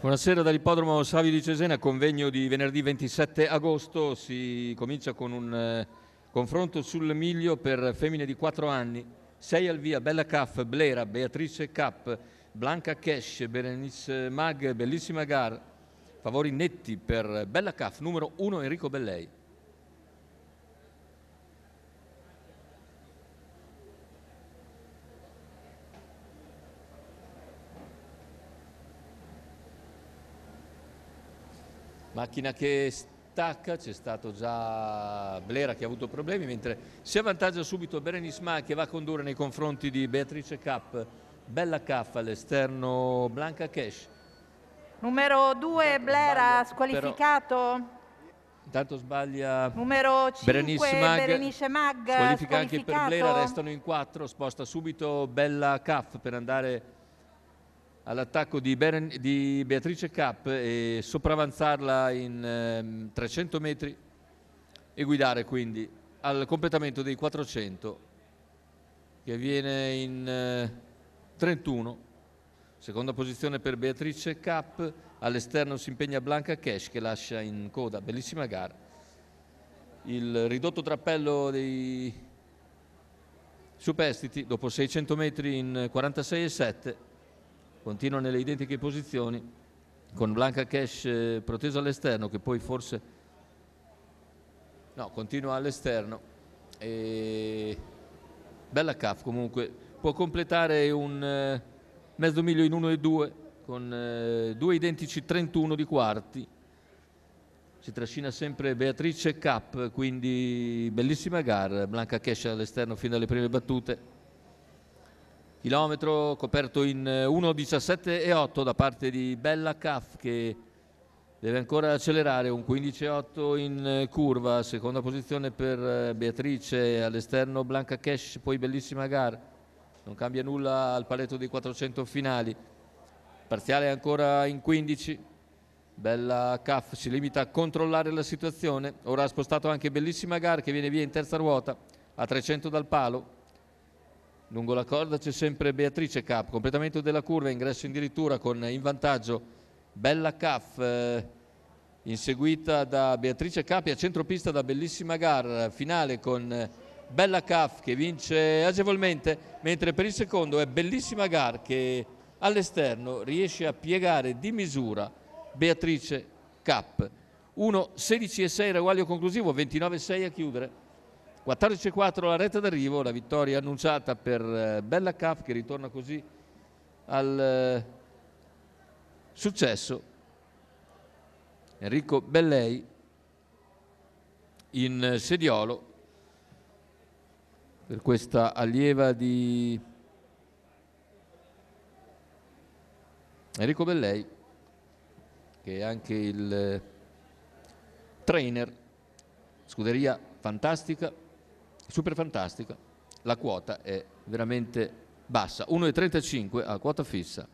Buonasera dall'ippodromo Savio di Cesena, convegno di venerdì 27 agosto, si comincia con un eh, confronto sul miglio per femmine di 4 anni, 6 al via, Bella Caff, Blera, Beatrice Cap, Blanca Cash, Berenice Mag, bellissima Gar, favori netti per Bella Caff, numero 1 Enrico Bellei. macchina che stacca, c'è stato già Blera che ha avuto problemi, mentre si avvantaggia subito Berenice Ma che va a condurre nei confronti di Beatrice Cap, bella Caff all'esterno Blanca Cash. Numero 2 Blera squalificato. Però... Intanto sbaglia Numero 5, Berenice Mag, Berenice Mag squalifica anche per Blera, restano in 4, sposta subito Bella Caff per andare all'attacco di, di, Beatrice Cap e sopravanzarla in ehm, 300 metri e guidare quindi al completamento dei 400 che viene in eh, 31 seconda posizione per Beatrice Cap all'esterno si impegna Blanca Cash che lascia in coda bellissima gara il ridotto trappello dei superstiti dopo 600 metri in 46,7 continua nelle identiche posizioni con Blanca Cash eh, protesa all'esterno che poi forse no, continua all'esterno e bella CAF comunque può completare un eh, mezzo miglio in 1 e 2 con eh, due identici 31 di quarti si trascina sempre Beatrice Cap quindi bellissima gara Blanca Cash all'esterno fin dalle prime battute chilometro coperto in 1.17.8 eh, da parte di Bella Caff che deve ancora accelerare, un 15.8 in eh, curva, seconda posizione per eh, Beatrice, all'esterno Blanca Cash, poi bellissima gara, non cambia nulla al paletto dei 400 finali, parziale ancora in 15, Bella Caff si limita a controllare la situazione, ora ha spostato anche bellissima gara che viene via in terza ruota a 300 dal palo, Lungo la corda c'è sempre Beatrice Cap, completamento della curva, ingresso in addirittura con in vantaggio Bella Caff, eh, inseguita da Beatrice Capi a centropista da bellissima gara finale con eh, Bella Caff che vince agevolmente, mentre per il secondo è Bellissima gara che all'esterno riesce a piegare di misura Beatrice Cap. 1-16 e 6 reguaglio conclusivo, 29 6 a chiudere. 14-4 la retta d'arrivo, la vittoria annunciata per eh, Bella Caf che ritorna così al eh, successo. Enrico Bellei in eh, sediolo per questa allieva di Enrico Bellei che è anche il trainer scuderia fantastica super fantastica, la quota è veramente bassa, 1,35 a quota fissa.